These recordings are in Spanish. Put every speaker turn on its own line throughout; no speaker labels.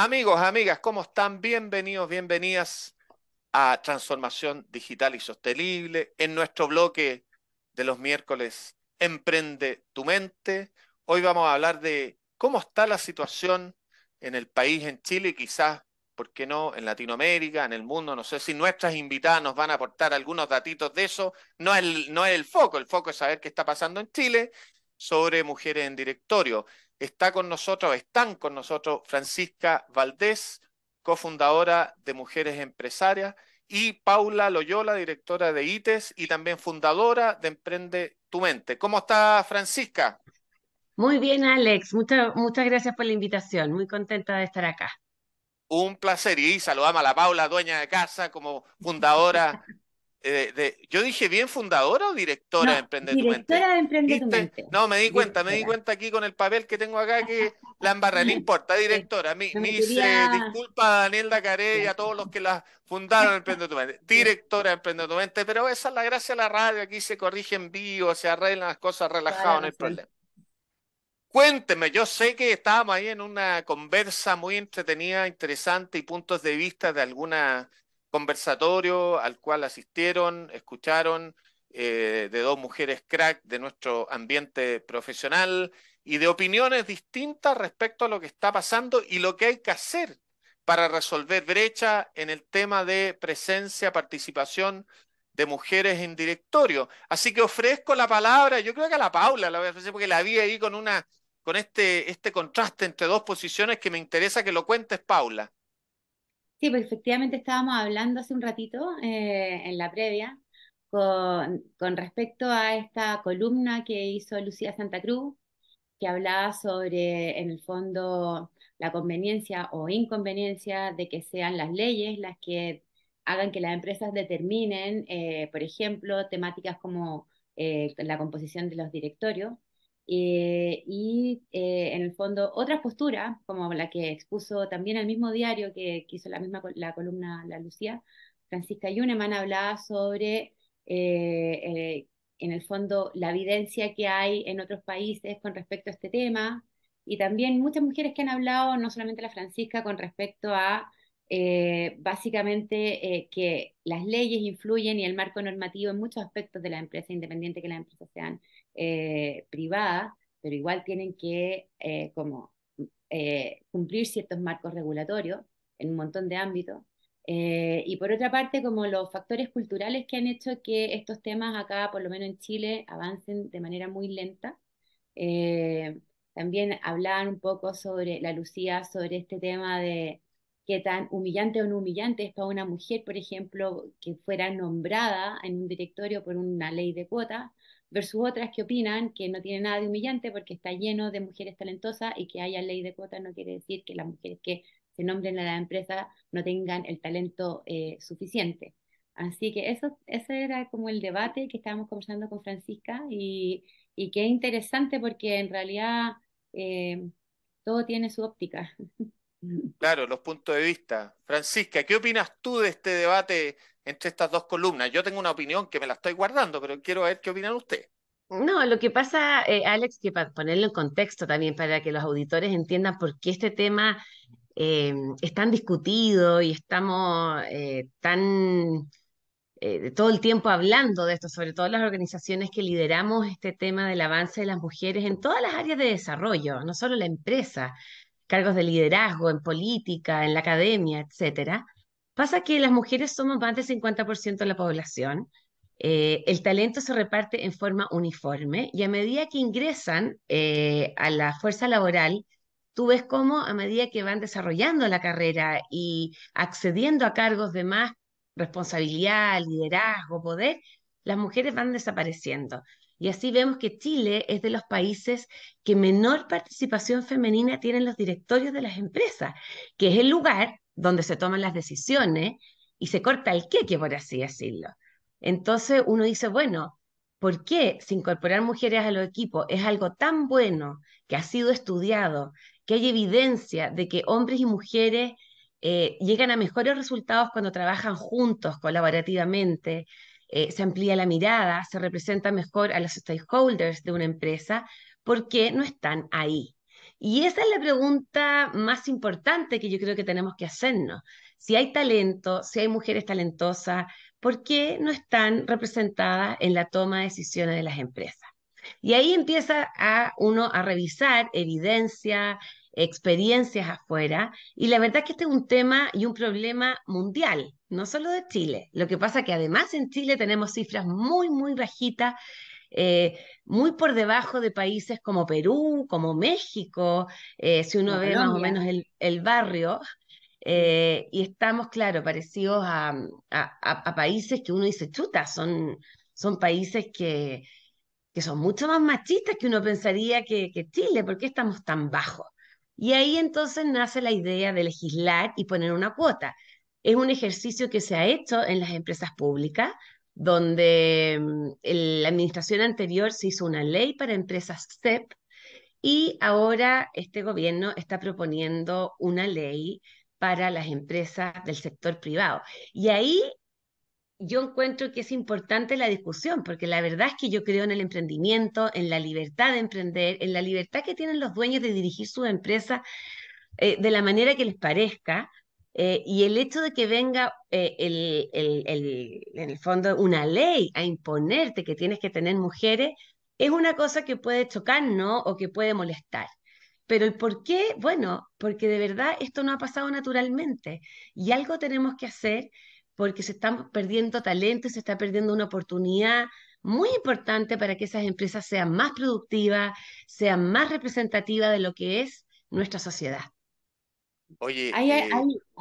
Amigos, amigas, ¿cómo están? Bienvenidos, bienvenidas a Transformación Digital y Sostenible en nuestro bloque de los miércoles Emprende tu mente. Hoy vamos a hablar de cómo está la situación en el país, en Chile, quizás, ¿por qué no?, en Latinoamérica, en el mundo. No sé si nuestras invitadas nos van a aportar algunos datitos de eso. No es el, no es el foco, el foco es saber qué está pasando en Chile sobre mujeres en directorio. Está con nosotros, están con nosotros Francisca Valdés, cofundadora de Mujeres Empresarias, y Paula Loyola, directora de ITES y también fundadora de Emprende tu Mente. ¿Cómo
está Francisca? Muy bien, Alex. Muchas, muchas gracias por la invitación. Muy contenta
de estar acá.
Un placer. Y saludamos a la Paula, dueña de casa, como fundadora Eh, yo dije bien fundadora o directora de Emprende No, me di cuenta, me di cuenta aquí con el papel que tengo acá que la embarra, no importa, directora. Mi, eh, disculpa a Daniela Carey y a todos los que la fundaron Emprende tu Mente. Directora de Emprende tu Mente, pero esa es la gracia de la radio, aquí se corrige en vivo, se arreglan las cosas relajado, no hay problema. Cuénteme, yo sé que estábamos ahí en una conversa muy entretenida, interesante y puntos de vista de alguna conversatorio al cual asistieron, escucharon eh, de dos mujeres crack de nuestro ambiente profesional y de opiniones distintas respecto a lo que está pasando y lo que hay que hacer para resolver brecha en el tema de presencia, participación de mujeres en directorio. Así que ofrezco la palabra, yo creo que a la Paula la voy a ofrecer porque la vi ahí con una con este, este contraste entre dos posiciones que me interesa que lo cuentes, Paula.
Sí, pues efectivamente estábamos hablando hace un ratito eh, en la previa con, respecto a esta columna que hizo Lucía Santa Cruz, que hablaba sobre, en el fondo, la conveniencia o inconveniencia de que sean las leyes las que hagan que las empresas determinen, eh, por ejemplo, temáticas como eh, la composición de los directorios eh, y eh, en el fondo otras posturas, como la que expuso también el mismo diario que, hizo la misma la columna La Lucía, Francisca Yuneman hablaba sobre, eh, en el fondo, la evidencia que hay en otros países con respecto a este tema, y también muchas mujeres que han hablado, no solamente la Francisca, con respecto a básicamente que las leyes influyen y el marco normativo en muchos aspectos de la empresa, independiente que las empresas sean eh, pero igual tienen que eh, como, eh, cumplir ciertos marcos regulatorios en un montón de ámbitos. Eh, y por otra parte, como los factores culturales que han hecho que estos temas acá, por lo menos en Chile, avancen de manera muy lenta. también hablaban un poco sobre la Lucía, sobre este tema de, qué tan humillante o no humillante es para una mujer, por ejemplo, que fuera nombrada en un directorio por una ley de cuotas versus otras que opinan que no tiene nada de humillante porque está lleno de mujeres talentosas y que haya ley de cuotas no quiere decir que las mujeres que se nombren a la empresa no tengan el talento eh, suficiente. Así que eso, ese era como el debate que estábamos conversando con Francisca y, que es interesante porque en realidad eh, todo tiene su óptica.
Claro, los puntos de vista. Francisca, ¿qué opinas tú de este debate entre estas dos columnas? Yo tengo una opinión que me la estoy guardando, pero quiero ver qué opinan ustedes.
No, lo que pasa, eh, Alex, que para ponerlo en contexto también, para que los auditores entiendan por qué este tema eh, es tan discutido y estamos eh, tan todo el tiempo hablando de esto, sobre todo las organizaciones que lideramos este tema del avance de las mujeres en todas las áreas de desarrollo, no solo la empresa, cargos de liderazgo en política, en la academia, etcétera. Pasa que las mujeres somos más del 50% de la población. Eh, el talento se reparte en forma uniforme y a medida que ingresan eh, a la fuerza laboral, tú ves cómo a medida que van desarrollando la carrera y accediendo a cargos de más responsabilidad, liderazgo, poder, las mujeres van desapareciendo. Y así vemos que Chile es de los países que menor participación femenina tienen los directorios de las empresas, que es el lugar donde se toman las decisiones y se corta el queque, por así decirlo. Entonces uno dice, bueno, ¿por qué si incorporar mujeres a los equipos es algo tan bueno, que ha sido estudiado, que hay evidencia de que hombres y mujeres eh, llegan a mejores resultados cuando trabajan juntos colaborativamente, eh, se amplía la mirada, se representa mejor a los stakeholders de una empresa, ¿Por qué no están ahí. Y esa es la pregunta más importante que yo creo que tenemos que hacernos. Si hay talento, si hay mujeres talentosas, ¿por qué no están representadas en la toma de decisiones de las empresas? Y ahí empieza a uno a revisar evidencia, experiencias afuera. Y la verdad es que este es un tema y un problema mundial, no solo de Chile. Lo que pasa es que además en Chile tenemos cifras muy, muy bajitas, eh, muy por debajo de países como Perú, como México, eh, si uno ve más o menos el, barrio. Eh, y estamos, claro, parecidos a, países que uno dice, chuta, son, son países que, son mucho más machistas que uno pensaría que, que Chile, ¿por qué estamos tan bajos? Y ahí entonces nace la idea de legislar y poner una cuota. Es un ejercicio que se ha hecho en las empresas públicas, donde mm, la administración anterior se hizo una ley para empresas CEP y ahora este gobierno está proponiendo una ley para las empresas del sector privado. Y ahí yo encuentro que es importante la discusión, porque la verdad es que yo creo en el emprendimiento, en la libertad de emprender, en la libertad que tienen los dueños de dirigir su empresa eh, de la manera que les parezca. Eh, y el hecho de que venga eh, en el fondo una ley a imponerte que tienes que tener mujeres es una cosa que puede no o que puede molestar. Pero el por qué? Bueno, porque de verdad esto no ha pasado naturalmente y algo tenemos que hacer porque se están perdiendo talento, se está perdiendo una oportunidad muy importante para que esas empresas sean más productivas, sean más representativas de lo que es nuestra sociedad.
Oye, eh,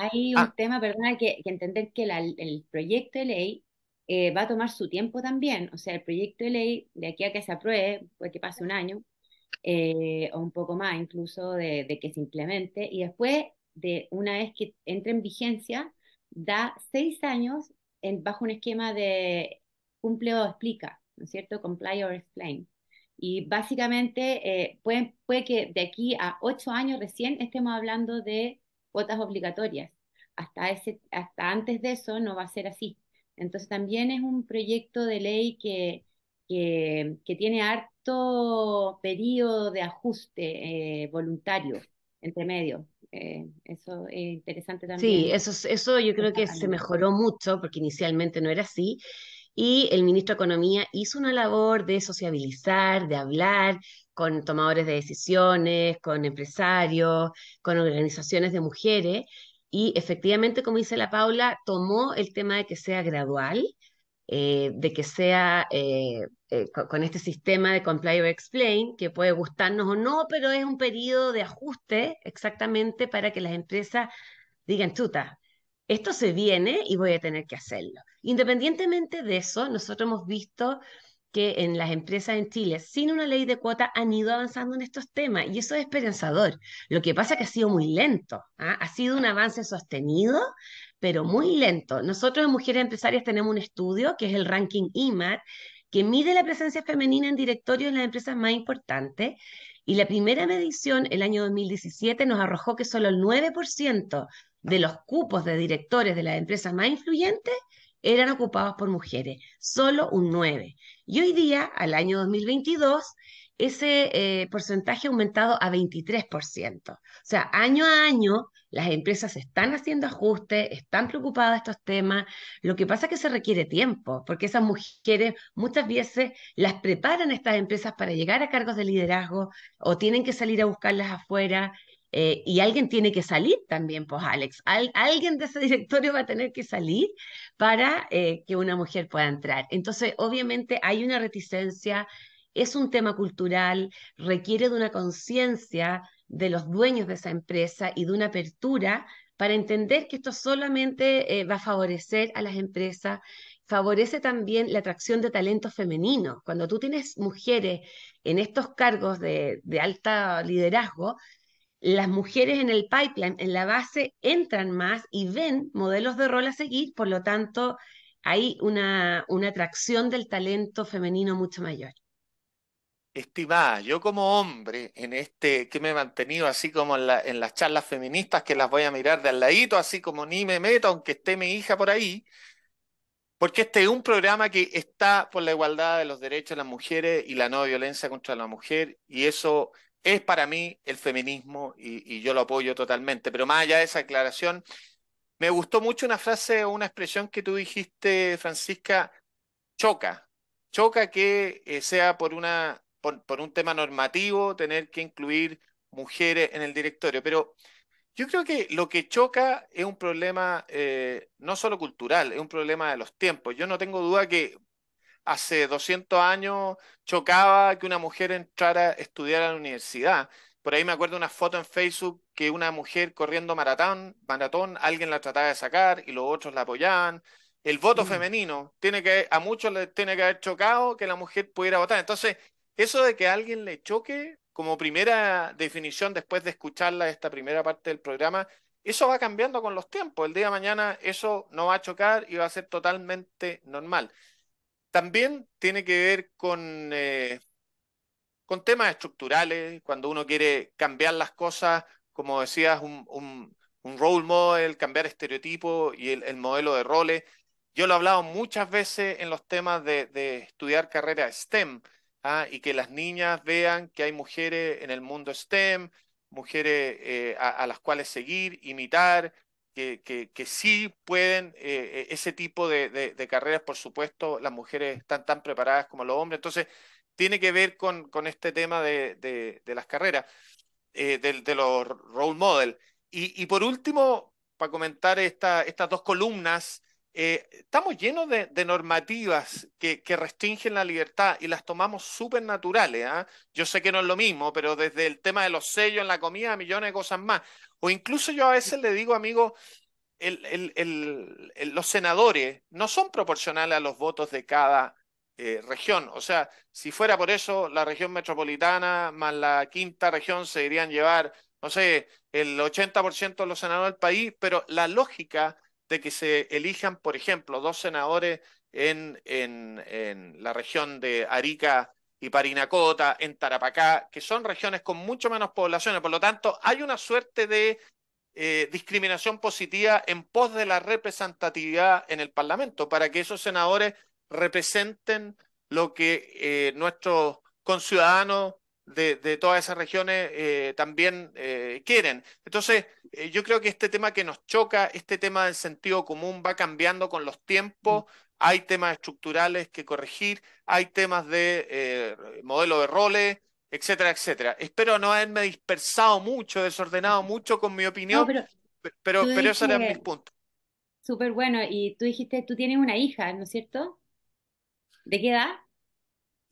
hay, un ah. tema, perdona, que, que entender que el proyecto de ley eh, va a tomar su tiempo también. O sea, el proyecto de ley, de aquí a que se apruebe, puede que pase un año eh, o un poco más incluso de, de que se implemente, y después de una vez que entre en vigencia, da seis años bajo un esquema de cumple o explica, ¿no es cierto? Comply or explain. Y básicamente eh, puede, que de aquí a ocho años recién estemos hablando de cuotas obligatorias. Hasta, hasta antes de eso no va a ser así. Entonces también es un proyecto de ley que, que, tiene harto periodo de ajuste eh, voluntario entre medio. Eh, eso es interesante también. Sí, eso,
eso yo creo que se mejoró mucho porque inicialmente no era así. Y el ministro de Economía hizo una labor de sociabilizar, de hablar con tomadores de decisiones, con empresarios, con organizaciones de mujeres. Y efectivamente, como dice la Paula, tomó el tema de que sea gradual, eh, de que sea eh, eh, con este sistema de Comply or Explain, que puede gustarnos o no, pero es un periodo de ajuste exactamente para que las empresas digan, chuta, esto se viene y voy a tener que hacerlo. Independientemente de eso, nosotros hemos visto que en las empresas en Chile, sin una ley de cuota, han ido avanzando en estos temas y eso es esperanzador. Lo que pasa es que ha sido muy lento, ¿ah? ha sido un avance sostenido, pero muy lento. Nosotros en Mujeres Empresarias tenemos un estudio que es el ranking IMAT, que mide la presencia femenina en directorios en las empresas más importantes. Y la primera medición, el año 2017, nos arrojó que solo el 9% de los cupos de directores de las empresas más influyentes eran ocupados por mujeres, solo un 9%. Y hoy día, al año 2022, ese eh, porcentaje ha aumentado a 23%. O sea, año a año las empresas están haciendo ajustes, están preocupadas de estos temas. Lo que pasa es que se requiere tiempo, porque esas mujeres muchas veces las preparan estas empresas para llegar a cargos de liderazgo o tienen que salir a buscarlas afuera. Eh, y alguien tiene que salir también, pues Alex, alguien de ese directorio va a tener que salir para eh, que una mujer pueda entrar. Entonces, obviamente hay una reticencia es un tema cultural, requiere de una conciencia de los dueños de esa empresa y de una apertura para entender que esto solamente eh, va a favorecer a las empresas, favorece también la atracción de talento femenino, Cuando tú tienes mujeres en estos cargos de, alto liderazgo, las mujeres en el pipeline, en la base, entran más y ven modelos de rol a seguir, por lo tanto, hay una atracción del talento femenino mucho mayor.
Estimada, yo como hombre, en este que me he mantenido así como en, las charlas feministas, que las voy a mirar de al ladito, así como ni me meto, aunque esté mi hija por ahí, porque este es un programa que está por la igualdad de los derechos de las mujeres y la no violencia contra la mujer, y eso es para mí el feminismo y, yo lo apoyo totalmente. Pero más allá de esa aclaración, me gustó mucho una frase o una expresión que tú dijiste, Francisca, choca, choca que eh, sea por una por, un tema normativo tener que incluir mujeres en el directorio, pero yo creo que lo que choca es un problema eh, no solo cultural, es un problema de los tiempos. Yo no tengo duda que hace 200 años chocaba que una mujer entrara a estudiar a la universidad. Por ahí me acuerdo una foto en Facebook que una mujer corriendo maratón, maratón alguien la trataba de sacar y los otros la apoyaban. El voto mm. femenino tiene que a muchos les tiene que haber chocado que la mujer pudiera votar. Entonces, eso de que a alguien le choque, como primera definición después de escucharla esta primera parte del programa, eso va cambiando con los tiempos. El día de mañana eso no va a chocar y va a ser totalmente normal. También tiene que ver con, eh, con temas estructurales, cuando uno quiere cambiar las cosas, como decías, un, role model, cambiar estereotipos y el, modelo de roles. Yo lo he hablado muchas veces en los temas de, de estudiar carrera STEM. ¿ah? y que las niñas vean que hay mujeres en el mundo STEM, mujeres eh, a, las cuales seguir, imitar, que, que, sí pueden eh, e-, ese tipo de, de, carreras, por supuesto, las mujeres están tan preparadas como los hombres. Entonces, tiene que ver con, con este tema de, de las carreras, eh, de, los role model. Y, y por último, para comentar esta, estas dos columnas, eh, estamos llenos de, normativas que, restringen la libertad y las tomamos súper naturales. ¿ah? Yo sé que no es lo mismo, pero desde el tema de los sellos en la comida, millones de cosas más. O incluso yo a veces le digo, amigo, los senadores no son proporcionales a los votos de cada eh, región. O sea, si fuera por eso, la región metropolitana más la quinta región se irían llevar, no sé, el 80% de los senadores del país, pero la lógica de que se elijan, por ejemplo, dos senadores en, en, en la región de Arica y Parinacota, en Tarapacá, que son regiones con mucho menos poblaciones. Por lo tanto, hay una suerte de eh, discriminación positiva en pos de la representatividad en el Parlamento, para que esos senadores representen lo que eh, nuestros conciudadanos de, todas esas regiones eh, también eh, quieren. Entonces, eh, yo creo que este tema que nos choca, este tema del sentido común va cambiando con los tiempos. Mm. Hay temas estructurales que corregir, hay temas de modelo de roles, etcétera, etcétera. Espero no haberme dispersado mucho, desordenado mm. mucho con mi opinión, pero, pero, esos eran mis puntos.
Súper bueno. Y tú dijiste, tú tienes una hija, ¿no es cierto? ¿De qué edad?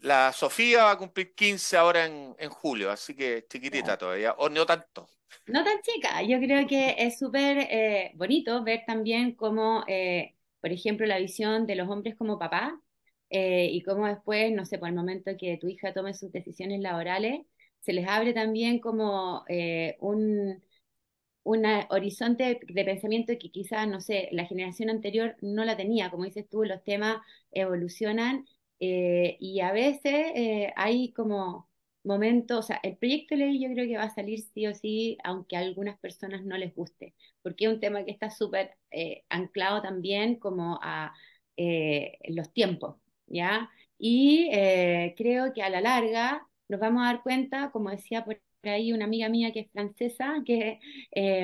La Sofía va a cumplir 15 ahora en, julio, así que chiquitita todavía, o no tanto.
No tan chica, yo creo que es súper eh, bonito ver también cómo, eh, por ejemplo, la visión de los hombres como papá eh, y cómo después, no sé, por el momento que tu hija tome sus decisiones laborales, se les abre también como un, un horizonte de pensamiento que quizás, no sé, la generación anterior no la tenía. Como dices tú, los temas evolucionan eh, y a veces eh, hay como momentos, o sea, el proyecto de ley yo creo que va a salir sí o sí, aunque a algunas personas no les guste, porque es un tema que está súper eh, anclado también como a los tiempos, ¿ya? Y creo que a la larga nos vamos a dar cuenta, como decía por ahí una amiga mía que es francesa, que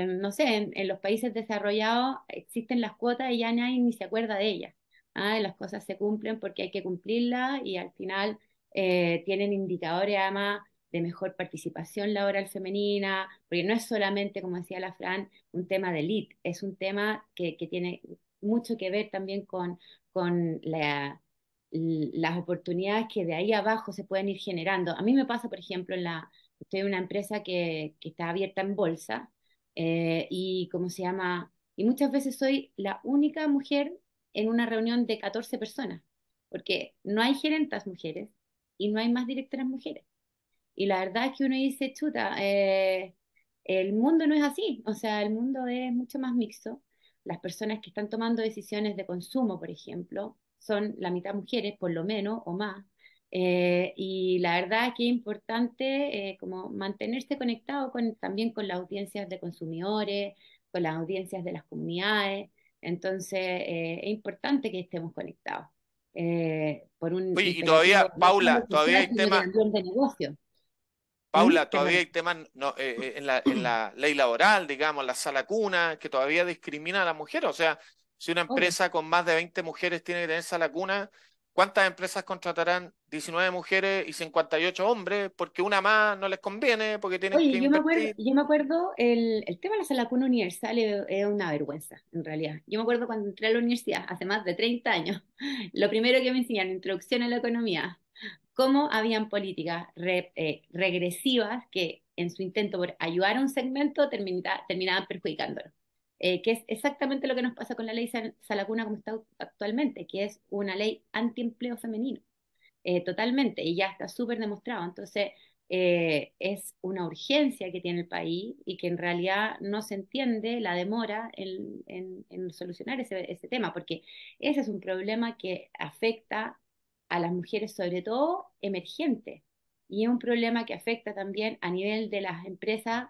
no sé, en, en los países desarrollados existen las cuotas y ya nadie ni se acuerda de ellas. Ah, las cosas se cumplen porque hay que cumplirlas y al final eh, tienen indicadores además de mejor participación laboral femenina, porque no es solamente, como decía la Fran, un tema de elite, es un tema que, tiene mucho que ver también con, las oportunidades que de ahí abajo se pueden ir generando. A mí me pasa, por ejemplo, la, estoy en una empresa que, está abierta en bolsa eh, y, ¿cómo se llama? Y muchas veces soy la única mujer en una reunión de 14 personas, porque no hay gerentas mujeres y no hay más directoras mujeres. Y la verdad es que uno dice, chuta, eh, el mundo no es así, o sea, el mundo es mucho más mixto. Las personas que están tomando decisiones de consumo, por ejemplo, son la mitad mujeres, por lo menos, o más. Eh, y la verdad es que es importante eh, como mantenerse conectado también con las audiencias de consumidores, con las audiencias de las comunidades, entonces, eh, es importante que estemos conectados. Eh, por un y todavía, Paula, todavía hay temas... ¿Mm?
Paula, todavía hay eh, en, la, en, la, ley laboral, digamos, la sala cuna, que todavía discrimina a la mujer. O sea, si una empresa con más de 20 mujeres tiene que tener sala cuna, ¿Cuántas empresas contratarán 19 mujeres y 58 hombres? Porque una más no les conviene, porque tienen yo Me acuerdo,
yo me acuerdo, el, el tema de la sala universal es una vergüenza, en realidad. Yo me acuerdo cuando entré a la universidad, hace más de 30 años, lo primero que me enseñaron, introducción a la economía, cómo habían políticas eh, regresivas que en su intento por ayudar a un segmento terminaban perjudicándolo. Eh, que es exactamente lo que nos pasa con la ley Salacuna como está actualmente, que es una ley antiempleo femenino, eh, totalmente, y ya está súper demostrado. Entonces, eh, es una urgencia que tiene el país y que en realidad no se entiende la demora en, solucionar ese, ese, tema, porque ese es un problema que afecta a las mujeres, sobre todo emergentes, y es un problema que afecta también a nivel de las empresas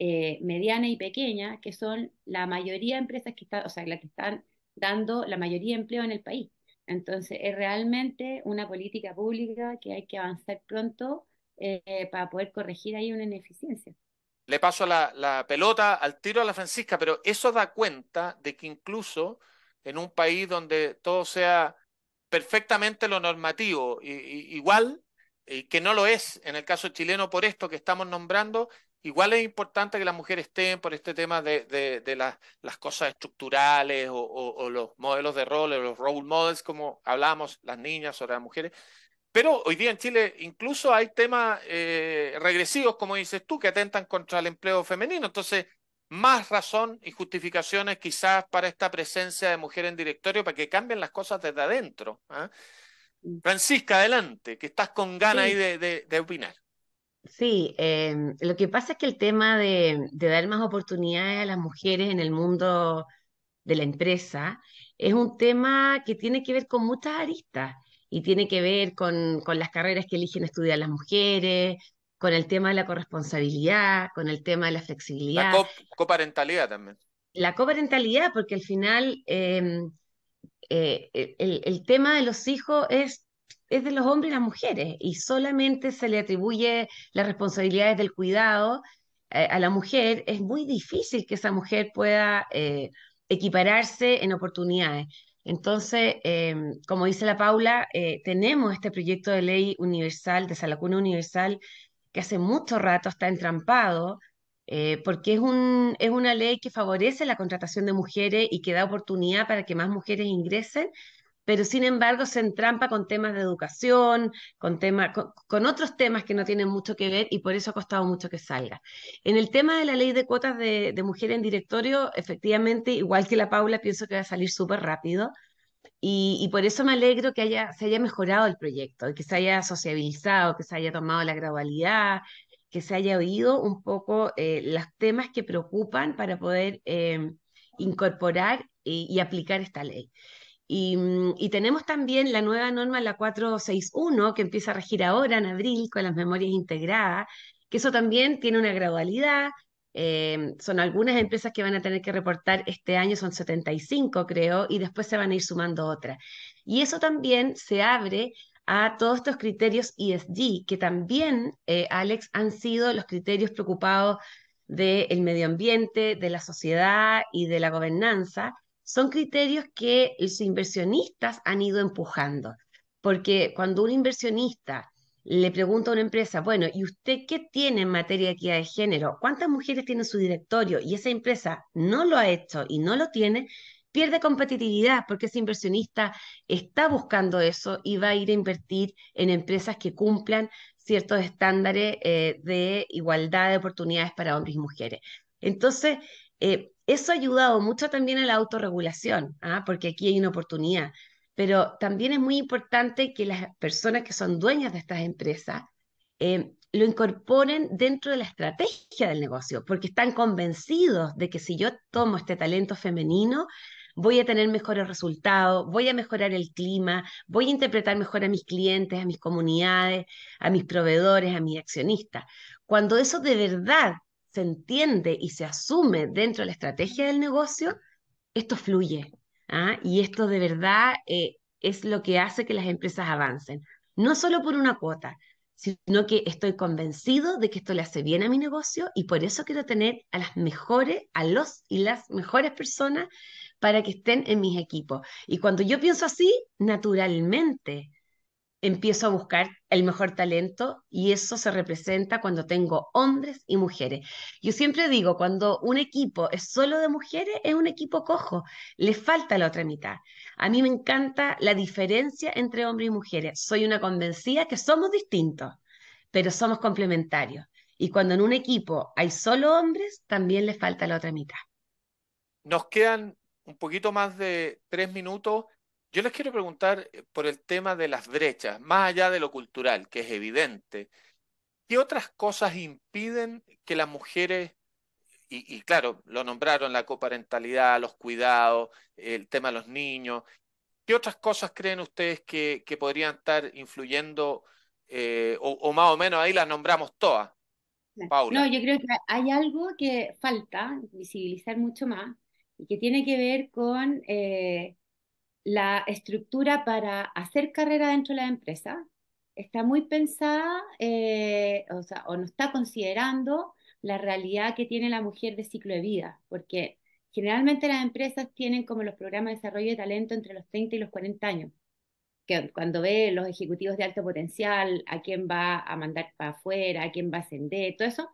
eh, mediana y pequeña, que son la mayoría de empresas que están, o sea, las que están dando la mayoría de empleo en el país. Entonces, es realmente una política pública que hay que avanzar pronto eh, para poder corregir ahí una ineficiencia.
Le paso la, pelota al tiro a la Francisca, pero eso da cuenta de que incluso en un país donde todo sea perfectamente lo normativo, y, igual, y que no lo es en el caso chileno por esto que estamos nombrando, igual es importante que las mujeres estén por este tema de, las, cosas estructurales o, los modelos de rol, los role models, como hablamos, las niñas sobre las mujeres. Pero hoy día en Chile incluso hay temas eh, regresivos, como dices tú, que atentan contra el empleo femenino. Entonces, más razón y justificaciones quizás para esta presencia de mujeres en directorio, para que cambien las cosas desde adentro. ¿ah? Mm. Francisca, adelante, que estás con ganas ahí de opinar.
Sí, em, lo que pasa es que el tema de, dar más oportunidades a las mujeres en el mundo de la empresa es un tema que tiene que ver con muchas aristas y tiene que ver con, las carreras que eligen estudiar las mujeres, con el tema de la corresponsabilidad, con el tema de la flexibilidad. La
coparentalidad también.
La coparentalidad, porque al final em, eh, el, tema de los hijos es es de los hombres y las mujeres y solamente se le atribuye las responsabilidades del cuidado eh, a la mujer, es muy difícil que esa mujer pueda eh, equipararse en oportunidades. Entonces, eh, como dice la Paula, tenemos este proyecto de ley universal, de Salacuna Universal, que hace mucho rato está entrampado, porque es, un, es una ley que favorece la contratación de mujeres y que da oportunidad para que más mujeres ingresen pero sin embargo se entrampa con temas de educación, con, temas con, otros temas que no tienen mucho que ver y por eso ha costado mucho que salga. En el tema de la ley de cuotas de, mujeres en directorio, efectivamente, igual que la Paula, pienso que va a salir súper rápido. Y, por eso me alegro que haya, se haya mejorado el proyecto, que se haya sociabilizado, que se haya tomado la gradualidad, que se haya oído un poco eh, los temas que preocupan para poder eh, incorporar y, aplicar esta ley. Mm, y, tenemos también la nueva norma, la 461, que empieza a regir ahora en abril con las memorias integradas, que eso también tiene una gradualidad. Eh, son algunas empresas que van a tener que reportar este año, son 75 creo, y después se van a ir sumando otras. Y eso también se abre a todos estos criterios ESG, que también, eh, Alex, han sido los criterios preocupados del medio ambiente, de la sociedad y de la gobernanza son criterios que los inversionistas han ido empujando, porque cuando un inversionista le pregunta a una empresa, bueno, ¿y usted qué tiene en materia de equidad de género? ¿Cuántas mujeres tiene en su directorio? Y esa empresa no lo ha hecho y no lo tiene, pierde competitividad porque ese inversionista está buscando eso y va a ir a invertir en empresas que cumplan ciertos estándares eh, de igualdad de oportunidades para hombres y mujeres. Entonces, eh, eso ha ayudado mucho también a la autorregulación, ¿ah? porque aquí hay una oportunidad. Pero también es muy importante que las personas que son dueñas de estas empresas eh, lo incorporen dentro de la estrategia del negocio, porque están convencidos de que si yo tomo este talento femenino, voy a tener mejores resultados, voy a mejorar el clima, voy a interpretar mejor a mis clientes, a mis comunidades, a mis proveedores, a mis accionistas. Cuando eso de verdad se entiende y se asume dentro de la estrategia del negocio, esto fluye. ¿ah? Y esto de verdad eh, es lo que hace que las empresas avancen. No solo por una cuota, sino que estoy convencido de que esto le hace bien a mi negocio y por eso quiero tener a las mejores, a los y las mejores personas para que estén en mis equipos. Y cuando yo pienso así, naturalmente empiezo a buscar el mejor talento y eso se representa cuando tengo hombres y mujeres. Yo siempre digo, cuando un equipo es solo de mujeres, es un equipo cojo, le falta la otra mitad. A mí me encanta la diferencia entre hombres y mujeres. Soy una convencida que somos distintos, pero somos complementarios. Y cuando en un equipo hay solo hombres, también le falta la otra mitad.
Nos quedan un poquito más de tres minutos. Yo les quiero preguntar eh, por el tema de las brechas, más allá de lo cultural, que es evidente. ¿Qué otras cosas impiden que las mujeres, y, claro, lo nombraron la coparentalidad, los cuidados, el tema de los niños, ¿qué otras cosas creen ustedes que, podrían estar influyendo, eh, o, más o menos ahí las nombramos
todas? Paula. No, yo creo que hay algo que falta visibilizar mucho más y que tiene que ver con eh, la estructura para hacer carrera dentro de la empresa está muy pensada, eh, o no está considerando la realidad que tiene la mujer de ciclo de vida, porque generalmente las empresas tienen como los programas de desarrollo de talento entre los 30 y los 40 años, que cuando ve los ejecutivos de alto potencial, a quién va a mandar para afuera, a quién va a ascender, todo eso,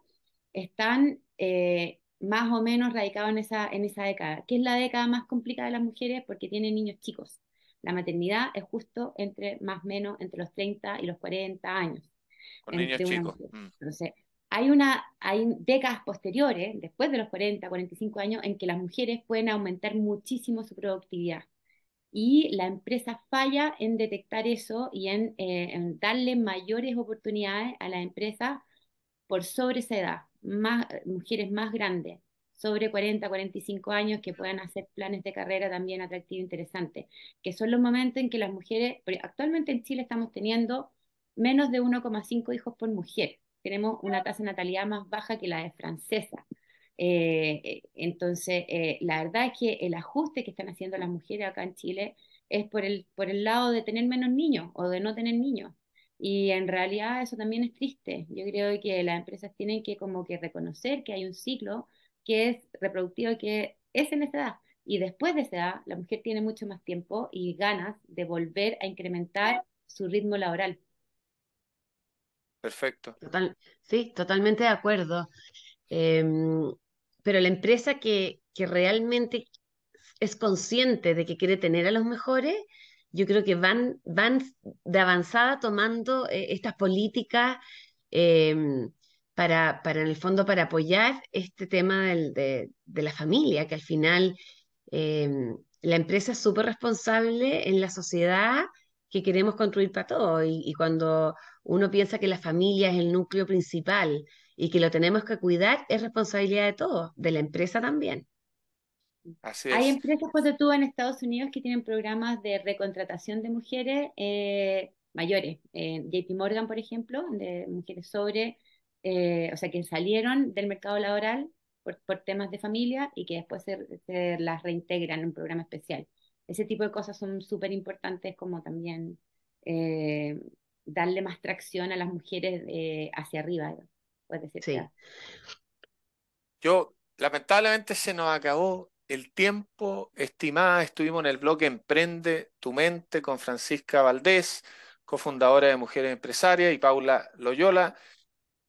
están eh, más o menos radicado en esa, en esa década, que es la década más complicada de las mujeres porque tienen niños chicos. La maternidad es justo entre más menos entre los 30 y los 40 años. Con niños chicos. Mm. Entonces, hay, una, hay décadas posteriores, después de los 40, 45 años, en que las mujeres pueden aumentar muchísimo su productividad. Y la empresa falla en detectar eso y en, eh, darle mayores oportunidades a la empresa por sobre esa edad más, mujeres más grandes, sobre 40, 45 años, que puedan hacer planes de carrera también atractivos e interesantes, que son los momentos en que las mujeres, actualmente en Chile estamos teniendo menos de 1,5 hijos por mujer, tenemos una tasa de natalidad más baja que la de francesa. Eh, eh, entonces, eh, la verdad es que el ajuste que están haciendo las mujeres acá en Chile es por el, por el lado de tener menos niños o de no tener niños. Y en realidad eso también es triste. Yo creo que las empresas tienen que como que reconocer que hay un ciclo que es reproductivo, que es en esa edad. Y después de esa edad, la mujer tiene mucho más tiempo y ganas de volver a incrementar su ritmo laboral.
Perfecto. sí, totalmente de acuerdo. Em, pero la empresa que, que realmente es consciente de que quiere tener a los mejores, yo creo que van, van de avanzada tomando eh, estas políticas em, para, en el fondo, para apoyar este tema de, la familia, que al final em, la empresa es súper responsable en la sociedad que queremos construir para todos. y, cuando uno piensa que la familia es el núcleo principal y que lo tenemos que cuidar, es responsabilidad de todos, de la empresa también. Hay
empresas, pues, de en Estados Unidos que tienen programas de recontratación de mujeres eh, mayores. JP Morgan, por ejemplo, de mujeres sobre, eh, o sea, que salieron del mercado laboral por, temas de familia y que después se, las reintegran en un programa especial. Ese tipo de cosas son súper importantes como también eh, darle más tracción a las mujeres hacia arriba, puedes decir.
Yo, lamentablemente se nos acabó el tiempo estimada. Estuvimos en el blog Emprende tu mente con Francisca Valdés, cofundadora de Mujeres Empresarias, y Paula Loyola,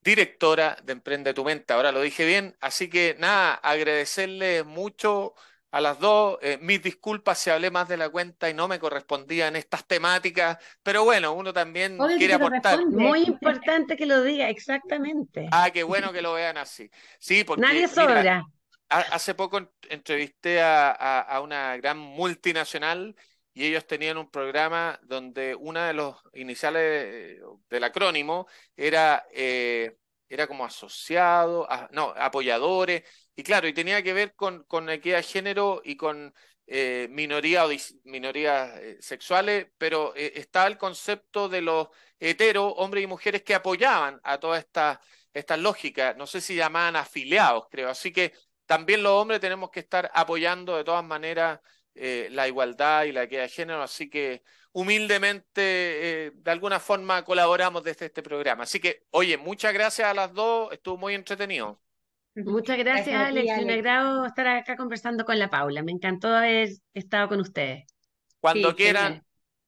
directora de Emprende tu mente. Ahora lo dije bien, así que nada, agradecerle mucho a las dos. Eh, mis disculpas si hablé más de la cuenta y no me correspondía en estas temáticas, pero bueno, uno también quiere aportar. Muy
importante que lo diga, exactamente. Ah,
qué bueno que lo vean así. Sí, porque, Nadie sobra hace poco entrevisté a, una gran multinacional y ellos tenían un programa donde uno de los iniciales eh, del acrónimo era, eh, era como asociado, no, apoyadores, y claro, y tenía que ver con, con equidad de género y con eh, minoría o minorías sexuales, pero estaba el concepto de los heteros, hombres y mujeres que apoyaban a toda esta estas lógicas, no sé si llamaban afiliados, creo. Así que también los hombres tenemos que estar apoyando de todas maneras eh, la igualdad y la equidad de género, así que humildemente, eh, de alguna forma, colaboramos desde este programa. Así que, oye, muchas gracias a las dos, estuvo muy entretenido.
Muchas gracias, Alex. me estar acá conversando con la Paula. Me encantó haber estado con ustedes. Cuando quieran,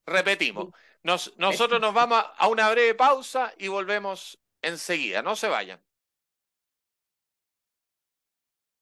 repetimos. nosotros nos vamos a una breve pausa y volvemos enseguida. No se vayan.